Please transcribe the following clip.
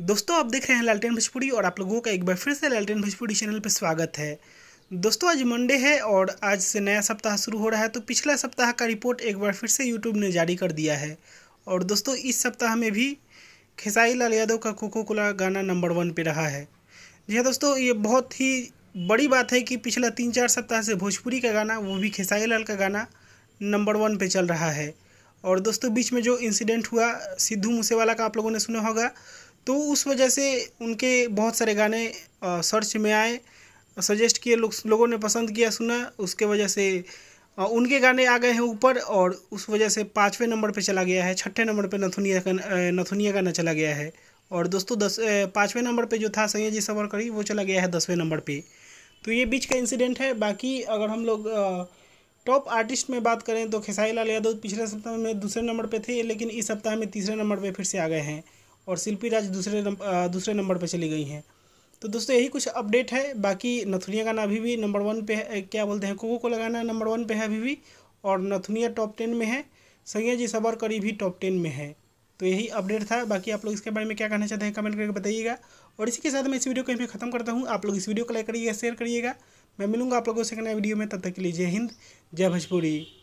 दोस्तों आप देख रहे हैं लालटेन भोजपुरी और आप लोगों का एक बार फिर से लालटेन भोजपुरी चैनल पर स्वागत है दोस्तों आज मंडे है और आज से नया सप्ताह शुरू हो रहा है तो पिछला सप्ताह का रिपोर्ट एक बार फिर से यूट्यूब ने जारी कर दिया है और दोस्तों इस सप्ताह में भी खेसाई लाल यादव का कोको कोला गाना नंबर वन पे रहा है जी हाँ दोस्तों ये बहुत ही बड़ी बात है कि पिछला तीन चार सप्ताह से भोजपुरी का गाना वो भी खेसाई लाल का गाना नंबर वन पे चल रहा है और दोस्तों बीच में जो इंसिडेंट हुआ सिद्धू मूसेवाला का आप लोगों ने सुना होगा तो उस वजह से उनके बहुत सारे गाने सर्च में आए सजेस्ट किए लोग लोगों ने पसंद किया सुना उसके वजह से उनके गाने आ गए हैं ऊपर और उस वजह से पाँचवें नंबर पे चला गया है छठे नंबर पे नथुनिया का नथुनिया गाना चला गया है और दोस्तों दस पाँचवें नंबर पे जो था सैयद जी करी वो चला गया है दसवें नंबर पे तो ये बीच का इंसिडेंट है बाकी अगर हम लोग टॉप आर्टिस्ट में बात करें तो खेसारी लाल यादव पिछले सप्ताह में दूसरे नंबर पर थे लेकिन इस सप्ताह में तीसरे नंबर पर फिर से आ गए हैं और शिल्पी राज दूसरे नंब, दूसरे नंबर पर चली गई हैं तो दोस्तों यही कुछ अपडेट है बाकी नथुनिया गाना अभी भी नंबर वन पे है क्या बोलते हैं कोको को लगाना नंबर वन पे है अभी भी और नथुनिया टॉप टेन में है संजय जी सबर करी भी टॉप टेन में है तो यही अपडेट था बाकी आप लोग इसके बारे में क्या कहना चाहते हैं कमेंट करके बताइएगा और इसी के साथ मैं इस वीडियो को यहीं खत्म करता हूँ आप लोग इस वीडियो को लाइक करिएगा शेयर करिएगा मैं मिलूंगा आप लोगों से नया वीडियो में तब तक के लिए जय हिंद जय भोजपुरी